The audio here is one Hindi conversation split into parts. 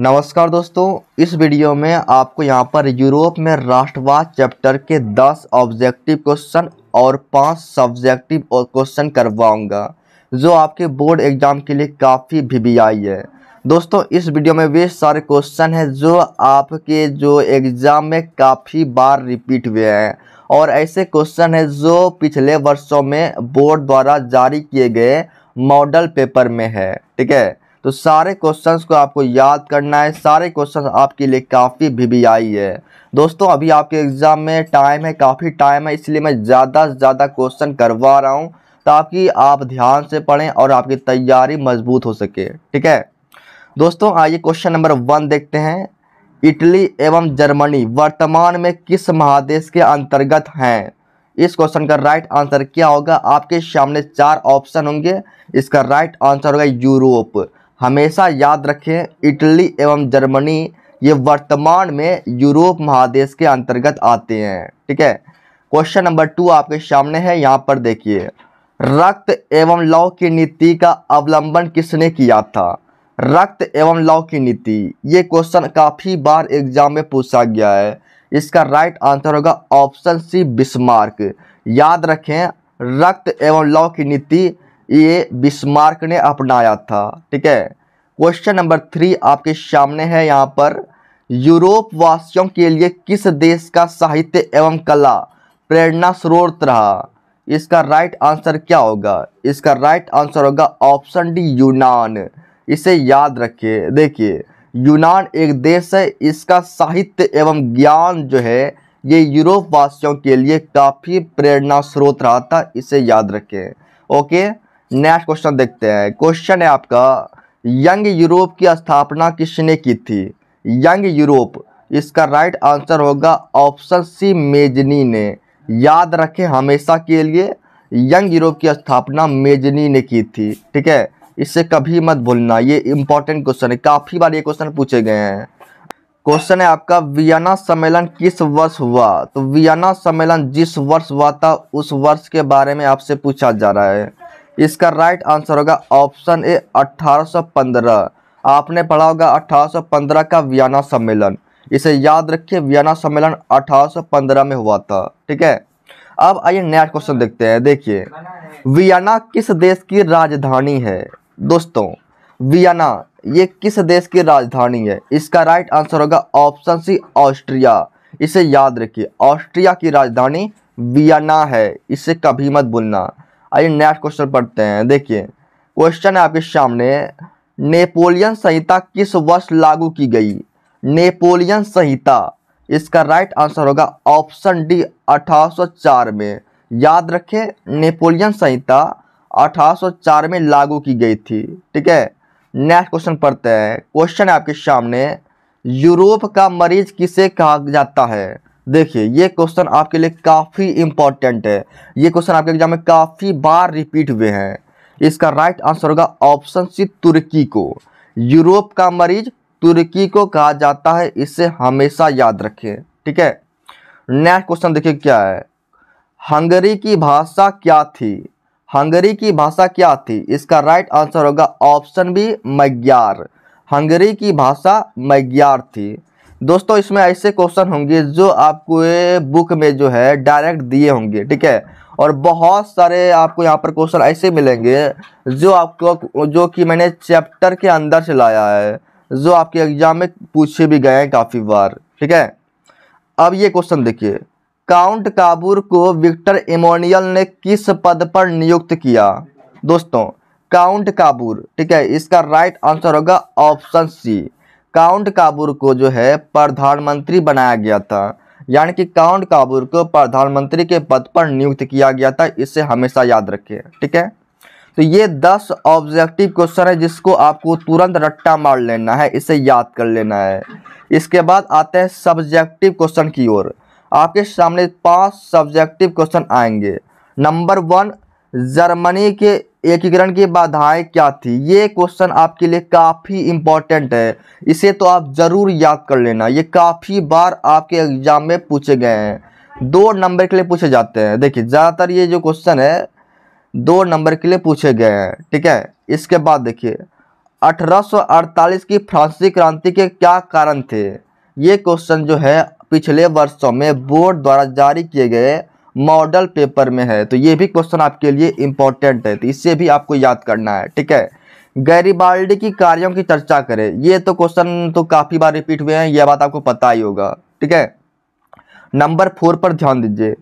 नमस्कार दोस्तों इस वीडियो में आपको यहाँ पर यूरोप में राष्ट्रवाद चैप्टर के 10 ऑब्जेक्टिव क्वेश्चन और 5 सब्जेक्टिव क्वेश्चन करवाऊंगा जो आपके बोर्ड एग्जाम के लिए काफ़ी वीवीआई है दोस्तों इस वीडियो में वे सारे क्वेश्चन हैं जो आपके जो एग्ज़ाम में काफ़ी बार रिपीट हुए हैं और ऐसे क्वेश्चन हैं जो पिछले वर्षों में बोर्ड द्वारा जारी किए गए मॉडल पेपर में है ठीक है तो सारे क्वेश्चन को आपको याद करना है सारे क्वेश्चन आपके लिए काफ़ी आई है दोस्तों अभी आपके एग्ज़ाम में टाइम है काफ़ी टाइम है इसलिए मैं ज़्यादा से ज़्यादा क्वेश्चन करवा रहा हूँ ताकि आप ध्यान से पढ़ें और आपकी तैयारी मजबूत हो सके ठीक है दोस्तों आइए क्वेश्चन नंबर वन देखते हैं इटली एवं जर्मनी वर्तमान में किस महादेश के अंतर्गत हैं इस क्वेश्चन का राइट आंसर क्या होगा आपके सामने चार ऑप्शन होंगे इसका राइट आंसर होगा यूरोप हमेशा याद रखें इटली एवं जर्मनी ये वर्तमान में यूरोप महादेश के अंतर्गत आते हैं ठीक है क्वेश्चन नंबर टू आपके सामने है यहाँ पर देखिए रक्त एवं लौ की नीति का अवलंबन किसने किया था रक्त एवं लौ की नीति ये क्वेश्चन काफ़ी बार एग्जाम में पूछा गया है इसका राइट आंसर होगा ऑप्शन सी बिस्मार्क याद रखें रक्त एवं लौ की नीति ये बिस्मार्क ने अपनाया था ठीक है क्वेश्चन नंबर थ्री आपके सामने है यहाँ पर यूरोप वासियों के लिए किस देश का साहित्य एवं कला प्रेरणा स्रोत रहा इसका राइट आंसर क्या होगा इसका राइट आंसर होगा ऑप्शन डी यूनान इसे याद रखिए देखिए यूनान एक देश है इसका साहित्य एवं ज्ञान जो है ये यूरोप वासियों के लिए काफ़ी प्रेरणा स्रोत रहा था इसे याद रखें ओके नेक्स्ट क्वेश्चन देखते हैं क्वेश्चन है आपका यंग यूरोप की स्थापना किसने की थी यंग यूरोप इसका राइट आंसर होगा ऑप्शन सी मेजनी ने याद रखें हमेशा के लिए यंग यूरोप की स्थापना मेजनी ने की थी ठीक है इससे कभी मत भूलना ये इंपॉर्टेंट क्वेश्चन है काफ़ी बार ये क्वेश्चन पूछे गए हैं क्वेश्चन है आपका वियना सम्मेलन किस वर्ष हुआ तो वियना सम्मेलन जिस वर्ष हुआ था उस वर्ष के बारे में आपसे पूछा जा रहा है इसका राइट आंसर होगा ऑप्शन ए 1815 आपने पढ़ा होगा 1815 का वियना सम्मेलन इसे याद रखिए वियना सम्मेलन 1815 में हुआ था ठीक है अब आइए नया क्वेश्चन देखते हैं देखिए वियना किस देश की राजधानी है दोस्तों वियना ये किस देश की राजधानी है इसका राइट आंसर होगा ऑप्शन सी ऑस्ट्रिया इसे याद रखिए ऑस्ट्रिया की राजधानी वियना है इसे कभी मत भूलना आइए नेक्स्ट क्वेश्चन पढ़ते हैं देखिए क्वेश्चन है आपके सामने नेपोलियन संहिता किस वर्ष लागू की गई नेपोलियन संहिता इसका राइट आंसर होगा ऑप्शन डी 1804 में याद रखें नेपोलियन संहिता 1804 में लागू की गई थी ठीक है नेक्स्ट क्वेश्चन पढ़ते हैं क्वेश्चन है आपके सामने यूरोप का मरीज किसे कहा जाता है देखिए ये क्वेश्चन आपके लिए काफ़ी इंपॉर्टेंट है ये क्वेश्चन आपके एग्जाम में काफ़ी बार रिपीट हुए हैं इसका राइट आंसर होगा ऑप्शन सी तुर्की को यूरोप का मरीज तुर्की को कहा जाता है इसे हमेशा याद रखें ठीक है नेक्स्ट क्वेश्चन देखिए क्या है हंगरी की भाषा क्या थी हंगरी की भाषा क्या थी इसका राइट आंसर होगा ऑप्शन बी मैग्यार हंगरी की भाषा मग्यार थी दोस्तों इसमें ऐसे क्वेश्चन होंगे जो आपको बुक में जो है डायरेक्ट दिए होंगे ठीक है और बहुत सारे आपको यहाँ पर क्वेश्चन ऐसे मिलेंगे जो आपको जो कि मैंने चैप्टर के अंदर से लाया है जो आपके एग्जाम में पूछे भी गए हैं काफ़ी बार ठीक है अब ये क्वेश्चन देखिए काउंट काबूर को विक्टर इमोनियल ने किस पद पर नियुक्त किया दोस्तों काउंट काबूर ठीक है इसका राइट आंसर होगा ऑप्शन सी काउंट काबुर को जो है प्रधानमंत्री बनाया गया था यानी कि काउंट काबुर को प्रधानमंत्री के पद पर नियुक्त किया गया था इसे हमेशा याद रखें ठीक है तो ये दस ऑब्जेक्टिव क्वेश्चन है जिसको आपको तुरंत रट्टा मार लेना है इसे याद कर लेना है इसके बाद आते हैं सब्जेक्टिव क्वेश्चन की ओर आपके सामने पांच सब्जेक्टिव क्वेश्चन आएंगे नंबर वन जर्मनी के एकीकरण की बाधाएं क्या थी ये क्वेश्चन आपके लिए काफ़ी इम्पॉर्टेंट है इसे तो आप ज़रूर याद कर लेना ये काफ़ी बार आपके एग्जाम में पूछे गए हैं दो नंबर के लिए पूछे जाते हैं देखिए ज़्यादातर ये जो क्वेश्चन है दो नंबर के लिए पूछे गए हैं ठीक है इसके बाद देखिए 1848 की फ्रांसी क्रांति के क्या कारण थे ये क्वेश्चन जो है पिछले वर्षों में बोर्ड द्वारा जारी किए गए मॉडल पेपर में है तो ये भी क्वेश्चन आपके लिए इंपॉर्टेंट है तो इससे भी आपको याद करना है ठीक है गैरीबाल्डी की कार्यों की चर्चा करें ये तो क्वेश्चन तो काफ़ी बार रिपीट हुए हैं यह बात आपको पता ही होगा ठीक है नंबर फोर पर ध्यान दीजिए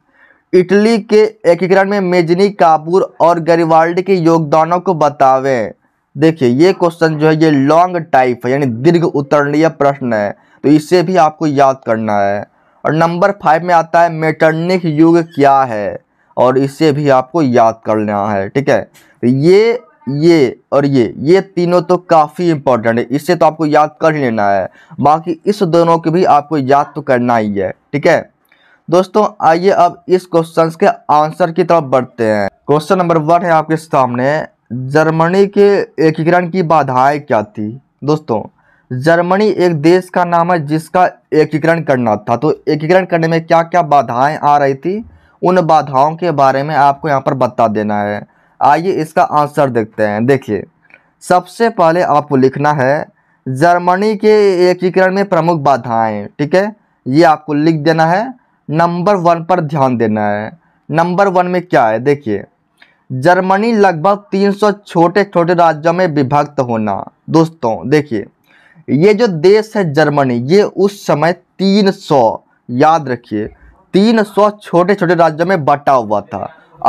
इटली के एकीकरण में मेजनी काबूर और गरीवाल्ड के योगदानों को बतावें देखिए ये क्वेश्चन जो है ये लॉन्ग टाइप है यानी दीर्घ उत्तरणीय प्रश्न है तो इसे भी आपको याद करना है और नंबर फाइव में आता है मेटर्निक युग क्या है और इसे भी आपको याद कर लेना है ठीक है तो ये ये और ये ये तीनों तो काफ़ी इंपॉर्टेंट है इससे तो आपको याद कर लेना है बाकी इस दोनों के भी आपको याद तो करना ही है ठीक है दोस्तों आइए अब इस क्वेश्चन के आंसर की तरफ बढ़ते हैं क्वेश्चन नंबर वन है आपके सामने जर्मनी के एकीकरण की बाधाएं क्या थी दोस्तों जर्मनी एक देश का नाम है जिसका एकीकरण करना था तो एकीकरण करने में क्या क्या बाधाएं आ रही थी उन बाधाओं के बारे में आपको यहाँ पर बता देना है आइए इसका आंसर देखते हैं देखिए सबसे पहले आपको लिखना है जर्मनी के एकीकरण में प्रमुख बाधाएं ठीक है ये आपको लिख देना है नंबर वन पर ध्यान देना है नंबर वन में क्या है देखिए जर्मनी लगभग 300 छोटे छोटे राज्यों में विभक्त होना दोस्तों देखिए ये जो देश है जर्मनी ये उस समय 300 याद रखिए 300 छोटे छोटे राज्यों में बटा हुआ था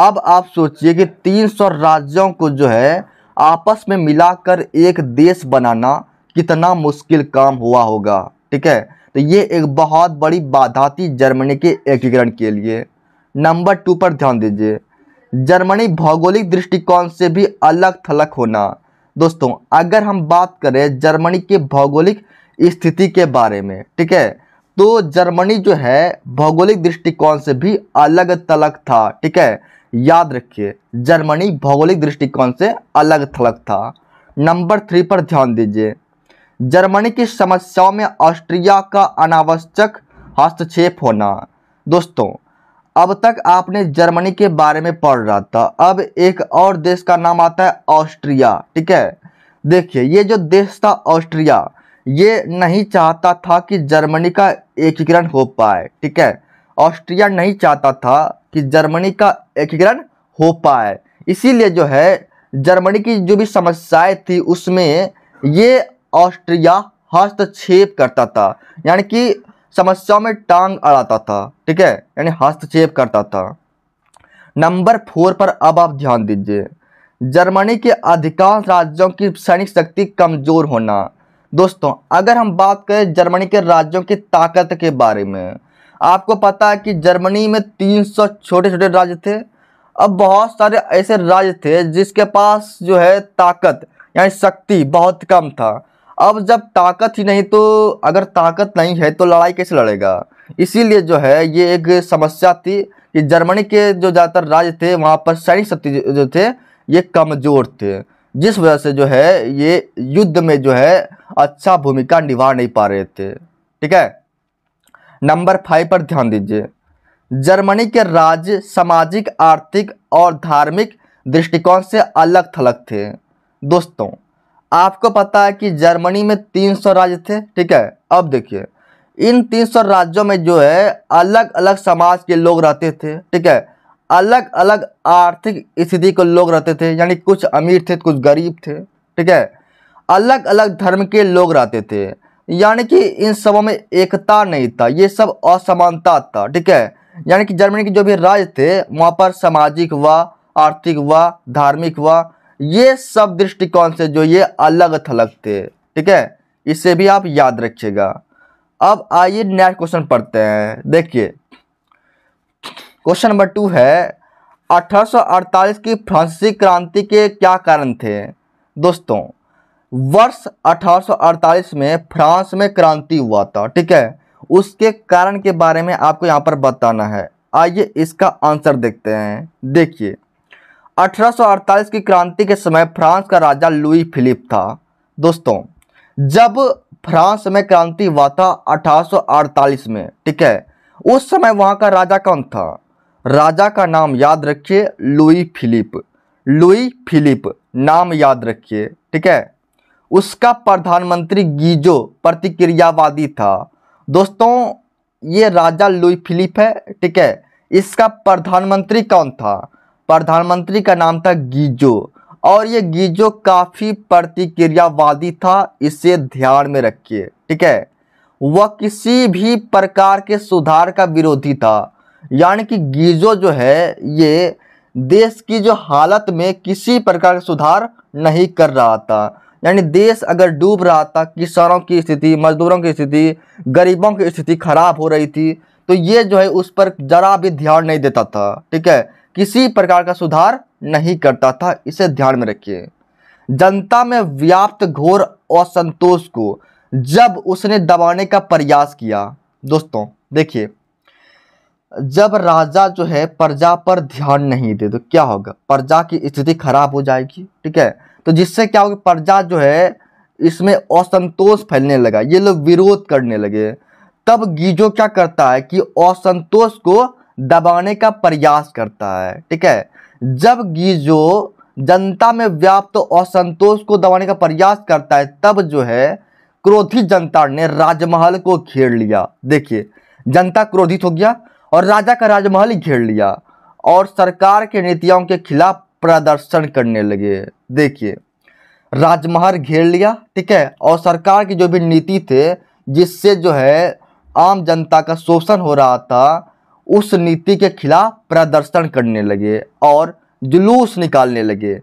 अब आप सोचिए कि 300 राज्यों को जो है आपस में मिलाकर एक देश बनाना कितना मुश्किल काम हुआ होगा ठीक है तो ये एक बहुत बड़ी बाधा थी जर्मनी के एकीकरण के लिए नंबर टू पर ध्यान दीजिए जर्मनी भौगोलिक दृष्टिकोण से भी अलग थलग होना दोस्तों अगर हम बात करें जर्मनी के भौगोलिक स्थिति के बारे में ठीक है तो जर्मनी जो है भौगोलिक दृष्टिकोण से भी अलग तलग था ठीक है याद रखिए जर्मनी भौगोलिक दृष्टिकोण से अलग थलग था नंबर थ्री पर ध्यान दीजिए जर्मनी की समस्याओं में ऑस्ट्रिया का अनावश्यक हस्तक्षेप होना दोस्तों अब तक आपने जर्मनी के बारे में पढ़ रहा था अब एक और देश का नाम आता है ऑस्ट्रिया ठीक है देखिए ये जो देश था ऑस्ट्रिया ये नहीं चाहता था कि जर्मनी का एकीकरण हो पाए ठीक है ऑस्ट्रिया नहीं चाहता था कि जर्मनी का एकीकरण हो पाए इसीलिए जो है जर्मनी की जो भी समस्याएं थी उसमें ये ऑस्ट्रिया हस्तक्षेप करता था यानी कि समस्याओं में टांग अड़ाता था ठीक है यानी हस्तक्षेप करता था नंबर फोर पर अब आप ध्यान दीजिए जर्मनी के अधिकांश राज्यों की सैनिक शक्ति कमज़ोर होना दोस्तों अगर हम बात करें जर्मनी के राज्यों की ताकत के बारे में आपको पता है कि जर्मनी में 300 छोटे छोटे राज्य थे अब बहुत सारे ऐसे राज्य थे जिसके पास जो है ताकत यानी शक्ति बहुत कम था अब जब ताकत ही नहीं तो अगर ताकत नहीं है तो लड़ाई कैसे लड़ेगा इसीलिए जो है ये एक समस्या थी कि जर्मनी के जो ज़्यादातर राज्य थे वहाँ पर सैनिक शक्ति जो थे ये कमज़ोर थे जिस वजह से जो है ये युद्ध में जो है अच्छा भूमिका निभा नहीं पा रहे थे ठीक है नंबर फाइव पर ध्यान दीजिए जर्मनी के राज्य सामाजिक आर्थिक और धार्मिक दृष्टिकोण से अलग थलग थे दोस्तों आपको पता है कि जर्मनी में 300 राज्य थे ठीक है अब देखिए इन 300 राज्यों में जो है अलग अलग समाज के लोग रहते थे ठीक है अलग अलग आर्थिक स्थिति के लोग रहते थे यानी कुछ अमीर थे कुछ गरीब थे ठीक है अलग अलग धर्म के लोग रहते थे यानी कि इन सबों में एकता नहीं था ये सब असमानता था ठीक है यानी कि जर्मनी के जो भी राज्य थे वहाँ पर सामाजिक व आर्थिक व धार्मिक व ये सब दृष्टिकोण से जो ये अलग थलग थे ठीक है इसे भी आप याद रखिएगा अब आइए नेक्स्ट क्वेश्चन पढ़ते हैं देखिए क्वेश्चन नंबर टू है 1848 की फ्रांसी क्रांति के क्या कारण थे दोस्तों वर्ष 1848 में फ्रांस में क्रांति हुआ था ठीक है उसके कारण के बारे में आपको यहाँ पर बताना है आइए इसका आंसर देखते हैं देखिए 1848 की क्रांति के समय फ्रांस का राजा लुई फिलिप था दोस्तों जब फ्रांस में क्रांति हुआ था 1848 में ठीक है उस समय वहाँ का राजा कौन था राजा का नाम याद रखिए लुई फिलिप लुई फिलिप नाम याद रखिए ठीक है उसका प्रधानमंत्री गीजो प्रतिक्रियावादी था दोस्तों ये राजा लुई फिलिप है ठीक है इसका प्रधानमंत्री कौन था प्रधानमंत्री का नाम था गीजो और ये गीजो काफ़ी प्रतिक्रियावादी था इसे ध्यान में रखिए ठीक है वह किसी भी प्रकार के सुधार का विरोधी था यानी कि गीजो जो है ये देश की जो हालत में किसी प्रकार का सुधार नहीं कर रहा था यानी देश अगर डूब रहा था किसानों की स्थिति मजदूरों की स्थिति गरीबों की स्थिति खराब हो रही थी तो ये जो है उस पर ज़रा भी ध्यान नहीं देता था ठीक है किसी प्रकार का सुधार नहीं करता था इसे ध्यान में रखिए जनता में व्याप्त घोर असंतोष को जब उसने दबाने का प्रयास किया दोस्तों देखिए जब राजा जो है प्रजा पर ध्यान नहीं दे तो क्या होगा प्रजा की स्थिति खराब हो जाएगी ठीक है तो जिससे क्या होगा प्रजा जो है इसमें असंतोष फैलने लगा ये लोग विरोध करने लगे तब गीजो क्या करता है कि असंतोष को दबाने का प्रयास करता है ठीक है जब गीजो जनता में व्याप्त असंतोष को दबाने का प्रयास करता है तब जो है क्रोधित जनता ने राजमहल को घेर लिया देखिए जनता क्रोधित हो गया और राजा का राजमहल ही घेर लिया और सरकार के नीतियों के खिलाफ प्रदर्शन करने लगे देखिए राजमहल घेर लिया ठीक है और सरकार की जो भी नीति थे जिससे जो है आम जनता का शोषण हो रहा था उस नीति के खिलाफ प्रदर्शन करने लगे और जुलूस निकालने लगे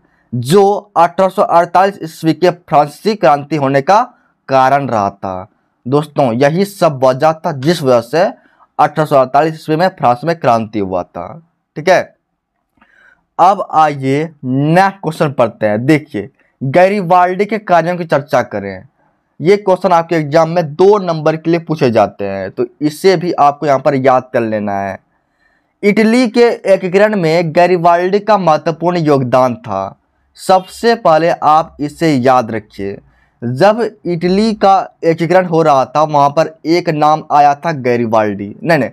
जो 1848 ईस्वी के फ्रांसीसी क्रांति होने का कारण रहा था दोस्तों यही सब वजह था जिस वजह से अठारह ईस्वी में फ्रांस में क्रांति हुआ था ठीक है अब आइए नेक्स्ट क्वेश्चन पढ़ते हैं देखिए गैरीवाल्डी के कार्यों की चर्चा करें ये क्वेश्चन आपके एग्जाम में दो नंबर के लिए पूछे जाते हैं तो इसे भी आपको यहाँ पर याद कर लेना है इटली के एकीकरण में गैरिवाल्डी का महत्वपूर्ण योगदान था सबसे पहले आप इसे याद रखिए जब इटली का एकीकरण हो रहा था वहाँ पर एक नाम आया था गैरिवाल्डी नहीं नहीं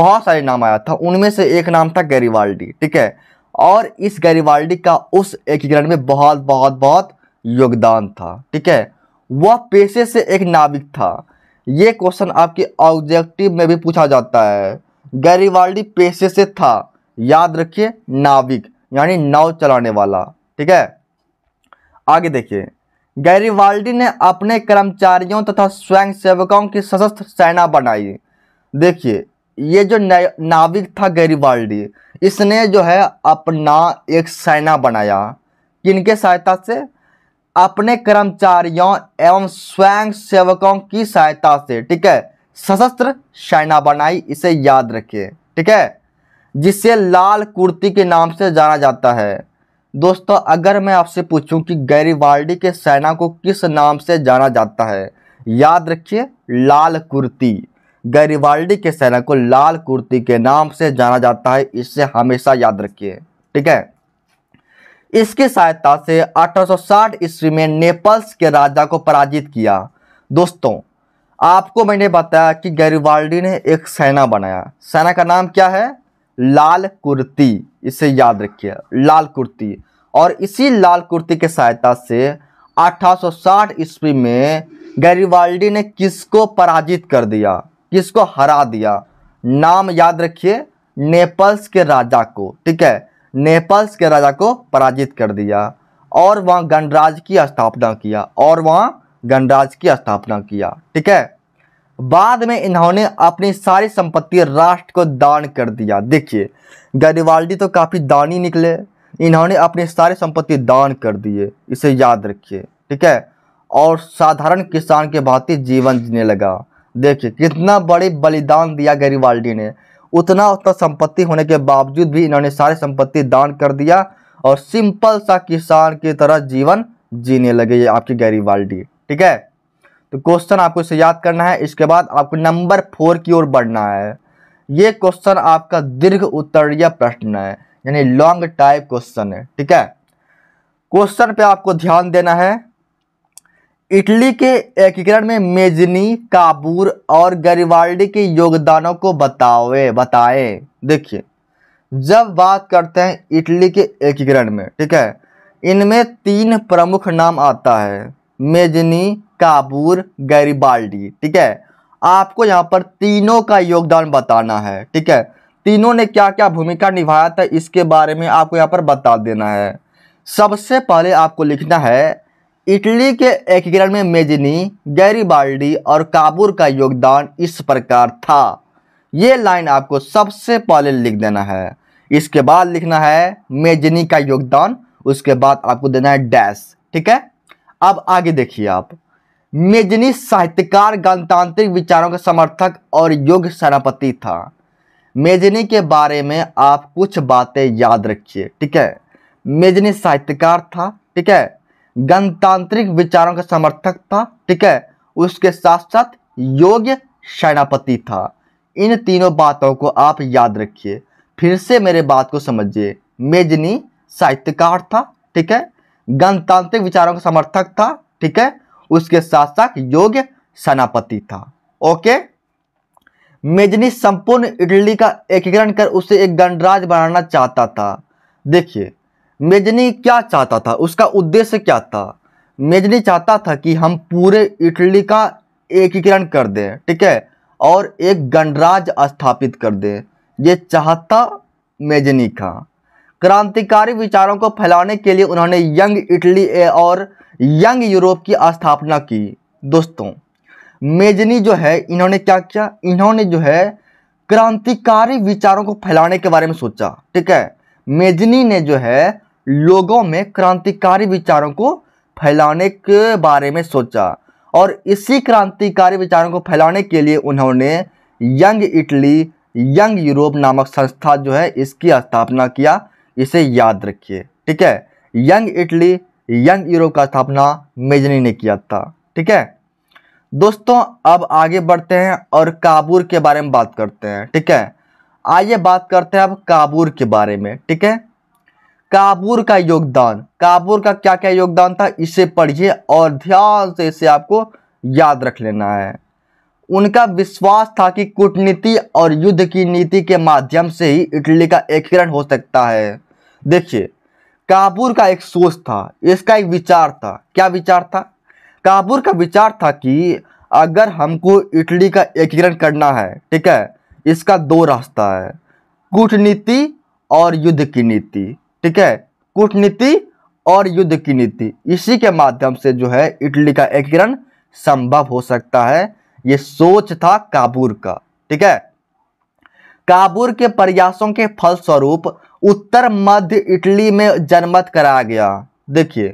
बहुत सारे नाम आया था उनमें से एक नाम था गैरिवाल्डी ठीक है और इस गैरिवाल्डी का उस एकीकरण में बहुत बहुत बहुत योगदान था ठीक है वह पेशे से एक नाविक था ये क्वेश्चन आपके ऑब्जेक्टिव में भी पूछा जाता है गैरीवाल्डी पेशे से था याद रखिए नाविक यानी नाव चलाने वाला ठीक है आगे देखिए गैरीवाल्डी ने अपने कर्मचारियों तथा स्वयं सेवकों की सशस्त्र सेना बनाई देखिए ये जो नाविक था गैरीवाल्डी इसने जो है अपना एक सेना बनाया किनके सहायता से अपने कर्मचारियों एवं स्वयं सेवकों की सहायता से ठीक है सशस्त्र सेना बनाई इसे याद रखिए ठीक है जिसे लाल कुर्ती के नाम से जाना जाता है दोस्तों अगर मैं आपसे पूछूं कि गैरीवाल्डी के सेना को किस नाम से जाना जाता है याद रखिए लाल कुर्ती गैरीवाल्डी के सेना को लाल कुर्ती के नाम से जाना जाता है इसे हमेशा याद रखिए ठीक है इसकी सहायता से 1860 ईस्वी में नेपल्स के राजा को पराजित किया दोस्तों आपको मैंने बताया कि गैरिवाल्डी ने एक सेना बनाया सेना का नाम क्या है लाल कुर्ती इसे याद रखिए लाल कुर्ती और इसी लाल कुर्ती के सहायता से 1860 ईस्वी में गैरिवाल्डी ने किसको पराजित कर दिया किसको हरा दिया नाम याद रखिए नेपल्स के राजा को ठीक है नेपल्स के राजा को पराजित कर दिया और वहाँ गणराज की स्थापना किया और वहाँ गणराज की स्थापना किया ठीक है बाद में इन्होंने अपनी सारी संपत्ति राष्ट्र को दान कर दिया देखिए गरीवाल्डी तो काफ़ी दानी निकले इन्होंने अपनी सारी संपत्ति दान कर दिए इसे याद रखिए ठीक है और साधारण किसान के भांति जीवन जीने लगा देखिए कितना बड़े बलिदान दिया गरीवाल्डी ने उतना उतना संपत्ति होने के बावजूद भी इन्होंने सारी संपत्ति दान कर दिया और सिंपल सा किसान की तरह जीवन जीने लगे ये आपकी वाल्डी ठीक है तो क्वेश्चन आपको इसे याद करना है इसके बाद आपको नंबर फोर की ओर बढ़ना है ये क्वेश्चन आपका दीर्घ उत्तरीय प्रश्न है यानी लॉन्ग टाइप क्वेश्चन है ठीक है क्वेश्चन पे आपको ध्यान देना है इटली के एकीकरण में मेजनी काबूर और गरीवाल्डी के योगदानों को बतावे बताएं देखिए जब बात करते हैं इटली के एकीकरण में ठीक है इनमें तीन प्रमुख नाम आता है मेजनी काबूर गरीबाल्डी ठीक है आपको यहाँ पर तीनों का योगदान बताना है ठीक है तीनों ने क्या क्या भूमिका निभाया था इसके बारे में आपको यहाँ पर बता देना है सबसे पहले आपको लिखना है इटली के एकीकरण में मेजनी गैरीबाल्डी और काबुर का योगदान इस प्रकार था ये लाइन आपको सबसे पहले लिख देना है इसके बाद लिखना है मेजनी का योगदान उसके बाद आपको देना है डैश ठीक है अब आगे देखिए आप मेजनी साहित्यकार गणतांत्रिक विचारों का समर्थक और योग्य सेनापति था मेजनी के बारे में आप कुछ बातें याद रखिए ठीक है मेजनी साहित्यकार था ठीक है गणतांत्रिक विचारों का समर्थक था ठीक है उसके साथ साथ योग्य सेनापति था इन तीनों बातों को आप याद रखिए फिर से मेरे बात को समझिए मेजनी साहित्यकार था ठीक है गणतांत्रिक विचारों का समर्थक था ठीक है उसके साथ साथ योग्य सेनापति था ओके मेजनी संपूर्ण इटली का एकीकरण कर उसे एक गणराज बनाना चाहता था देखिए मेजनी क्या चाहता था उसका उद्देश्य क्या था मेजनी चाहता था कि हम पूरे इटली का एकीकरण कर दें ठीक है और एक गणराज स्थापित कर दें ये चाहता मेजनी का क्रांतिकारी विचारों को फैलाने के लिए उन्होंने यंग इटली और यंग यूरोप की स्थापना की दोस्तों मेजनी जो है इन्होंने क्या किया इन्होंने जो है क्रांतिकारी विचारों को फैलाने के बारे में सोचा ठीक है मेजनी ने जो है लोगों में क्रांतिकारी विचारों को फैलाने के बारे में सोचा और इसी क्रांतिकारी विचारों को फैलाने के लिए उन्होंने यंग इटली यंग यूरोप नामक संस्था जो है इसकी स्थापना किया इसे याद रखिए ठीक है यंग इटली यंग यूरोप का स्थापना मेजनी ने किया था ठीक है दोस्तों अब आगे बढ़ते हैं और काबूर के बारे में बात करते हैं ठीक है आइए बात करते हैं अब काबूर के बारे में ठीक है काबूर का योगदान काबूर का क्या क्या योगदान था इसे पढ़िए और ध्यान से इसे आपको याद रख लेना है उनका विश्वास था कि कूटनीति और युद्ध की नीति के माध्यम से ही इटली का एकीकरण हो सकता है देखिए काबूर का एक सोच था इसका एक विचार था क्या विचार था काबूर का विचार था कि अगर हमको इटली का एकीकरण करना है ठीक है इसका दो रास्ता है कूटनीति और युद्ध की नीति ठीक है कूटनीति और युद्ध की नीति इसी के माध्यम से जो है इटली का एकीकरण संभव हो सकता है ये सोच था काबूर का ठीक है काबूर के प्रयासों के फलस्वरूप उत्तर मध्य इटली में जनमत कराया गया देखिए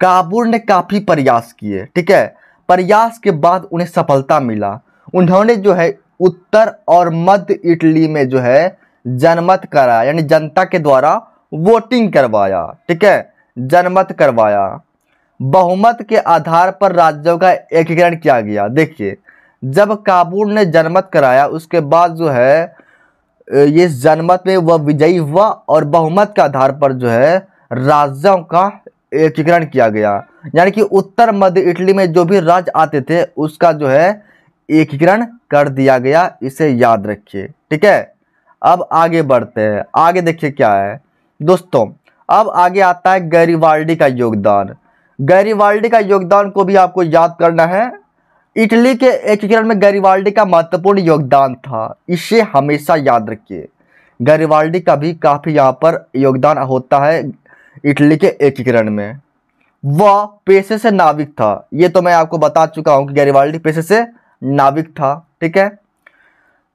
काबूर ने काफ़ी प्रयास किए ठीक है प्रयास के बाद उन्हें सफलता मिला उन्होंने जो है उत्तर और मध्य इटली में जो है जनमत कराया यानी जनता के द्वारा वोटिंग करवाया ठीक है जनमत करवाया बहुमत के आधार पर राज्यों का एकीकरण किया गया देखिए जब काबुल ने जनमत कराया उसके बाद जो है ये जनमत में वह विजयी हुआ और बहुमत के आधार पर जो है राज्यों का एकीकरण किया गया यानी कि उत्तर मध्य इटली में जो भी राज्य आते थे उसका जो है एकीकरण कर दिया गया इसे याद रखिए ठीक है अब आगे बढ़ते हैं आगे देखिए क्या है दोस्तों अब आगे आता है गैरीवाल्डी का योगदान गैरीवाल्डी का योगदान को भी आपको याद करना है इटली के एकीकरण में गैरीवाल्डी का महत्वपूर्ण योगदान था इसे हमेशा याद रखिए गैरीवाल्डी का भी काफ़ी यहाँ पर योगदान होता है इटली के एकीकरण में वह पेशे से नाविक था ये तो मैं आपको बता चुका हूँ कि गैरीवाल्डी पेशे से नाविक था ठीक है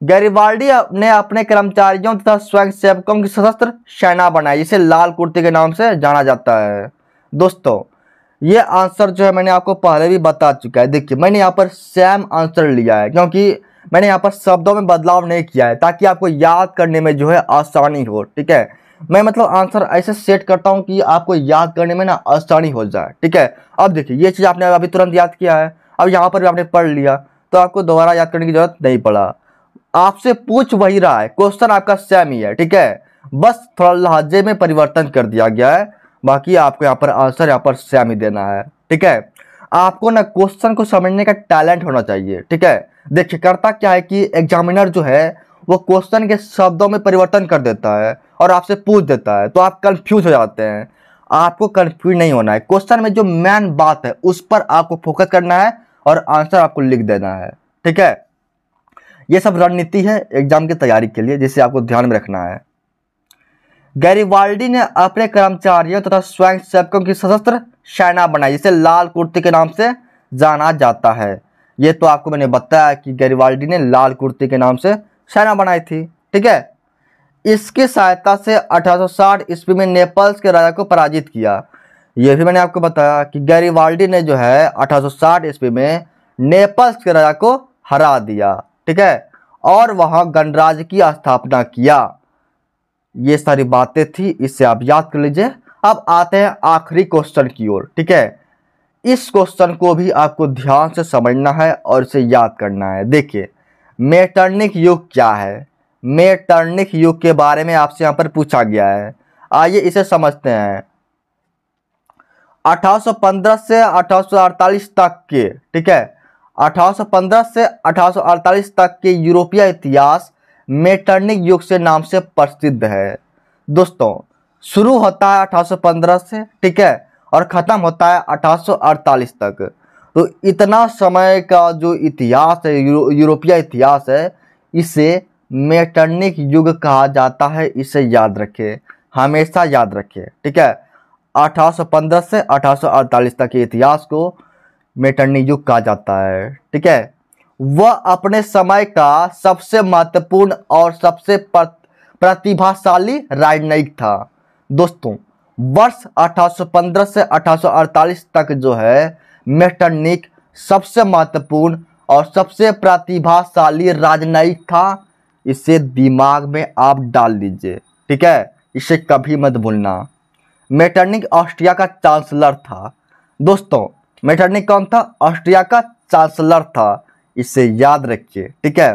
गरीवाल्डी ने अपने कर्मचारियों तथा स्वयंसेवकों की सशस्त्र सेना बनाई जिसे लाल कुर्ती के नाम से जाना जाता है दोस्तों ये आंसर जो है मैंने आपको पहले भी बता चुका है देखिए मैंने यहाँ पर सेम आंसर लिया है क्योंकि मैंने यहाँ पर शब्दों में बदलाव नहीं किया है ताकि आपको याद करने में जो है आसानी हो ठीक है मैं मतलब आंसर ऐसे सेट करता हूँ कि आपको याद करने में ना आसानी हो जाए ठीक है अब देखिए ये चीज़ आपने अभी तुरंत याद किया है अब यहाँ पर भी आपने पढ़ लिया तो आपको दोबारा याद करने की ज़रूरत नहीं पड़ा आपसे पूछ वही रहा है क्वेश्चन आपका सेम ही है ठीक है बस थोड़ा लहजे में परिवर्तन कर दिया गया है बाकी आपको यहाँ पर आंसर यहाँ पर सेम ही देना है ठीक है आपको ना क्वेश्चन को समझने का टैलेंट होना चाहिए ठीक है देखिए करता क्या है कि एग्जामिनर जो है वो क्वेश्चन के शब्दों में परिवर्तन कर देता है और आपसे पूछ देता है तो आप कन्फ्यूज हो जाते हैं आपको कन्फ्यूज नहीं होना है क्वेश्चन में जो मेन बात है उस पर आपको फोकस करना है और आंसर आपको लिख देना है ठीक है ये सब रणनीति है एग्जाम की तैयारी के लिए जिसे आपको ध्यान में रखना है गैरीवाल्डी ने अपने कर्मचारियों तथा तो स्वयं सेवकों की सशस्त्र सेना बनाई जिसे लाल कुर्ती के नाम से जाना जाता है ये तो आपको मैंने बताया कि गैरीवाल्डी ने लाल कुर्ती के नाम से सेना बनाई थी ठीक है इसकी सहायता से 1860 ईस्वी में नेपल्स के राजा को पराजित किया यह भी मैंने आपको बताया कि गैरीवाल्डी ने जो है 1860 ईस्वी में नेपल्स के राजा को हरा दिया ठीक है और वहाँ गणराज्य की स्थापना किया ये सारी बातें थी इसे आप याद कर लीजिए अब आते हैं आखिरी क्वेश्चन की ओर ठीक है इस क्वेश्चन को भी आपको ध्यान से समझना है और इसे याद करना है देखिए मेटर्निक युग क्या है मेटर्निक युग के बारे में आपसे यहाँ पर पूछा गया है आइए इसे समझते हैं 1815 से 1848 तक के ठीक है 1815 से 1848 तक के यूरोपीय इतिहास मेटर्निक युग से नाम से प्रसिद्ध है दोस्तों शुरू होता है 1815 से ठीक है और ख़त्म होता है 1848 तक तो इतना समय का जो इतिहास है यूरो, यूरोपीय इतिहास है इसे मेटर्निक युग कहा जाता है इसे याद रखें हमेशा याद रखें ठीक है 1815 से 1848 तक के इतिहास को मेटर्नी युग कहा जाता है ठीक है वह अपने समय का सबसे महत्वपूर्ण और सबसे प्रतिभाशाली राजनयिक था दोस्तों वर्ष 1815 से 1848 तक जो है मेटर्निक सबसे महत्वपूर्ण और सबसे प्रतिभाशाली राजनयिक था इसे दिमाग में आप डाल दीजिए ठीक है इसे कभी मत भूलना मेटर्निक ऑस्ट्रिया का चांसलर था दोस्तों मेटरनिक कौन था ऑस्ट्रिया का चांसलर था इसे याद रखिए ठीक है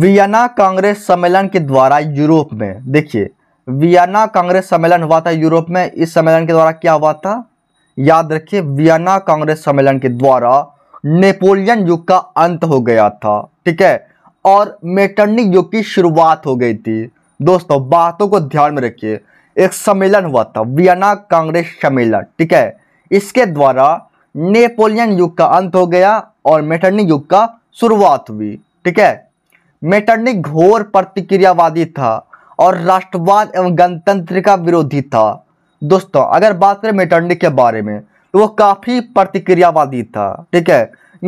वियना कांग्रेस सम्मेलन के द्वारा यूरोप में देखिए वियना कांग्रेस सम्मेलन हुआ था यूरोप में इस सम्मेलन के द्वारा क्या हुआ था याद रखिए वियना कांग्रेस सम्मेलन के द्वारा नेपोलियन युग का अंत हो गया था ठीक है और मेटर्निक युग की शुरुआत हो गई थी दोस्तों बातों को ध्यान में रखिए एक सम्मेलन हुआ था वियना कांग्रेस सम्मेलन ठीक है इसके द्वारा नेपोलियन युग का अंत हो गया और मेटर्निक युग का शुरुआत हुई ठीक है मेटर्निक घोर प्रतिक्रियावादी था और राष्ट्रवाद एवं गणतंत्र का विरोधी था दोस्तों अगर बात करें मेटर्निक के बारे में तो वो काफ़ी प्रतिक्रियावादी था ठीक है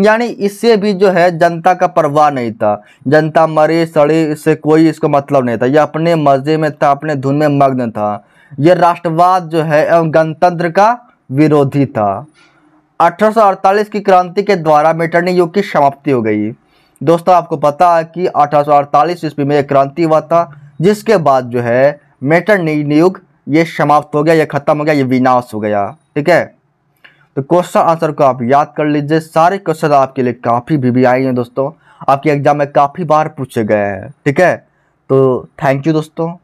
यानी इससे भी जो है जनता का परवाह नहीं था जनता मरे सड़े इससे कोई इसको मतलब नहीं था यह अपने मज़े में था अपने धुन में मग्न था यह राष्ट्रवाद जो है एवं गणतंत्र का विरोधी था 1848 की क्रांति के द्वारा मेटरनी युग की समाप्ति हो गई दोस्तों आपको पता है कि 1848 ईस्वी में एक क्रांति हुआ था जिसके बाद जो है मेटरनी युग ये समाप्त हो गया ये खत्म हो गया ये विनाश हो गया ठीक है तो क्वेश्चन आंसर को आप याद कर लीजिए सारे क्वेश्चन आपके लिए काफ़ी भी भी आए हैं दोस्तों आपके एग्जाम में काफ़ी बार पूछे गए हैं ठीक है तो थैंक यू दोस्तों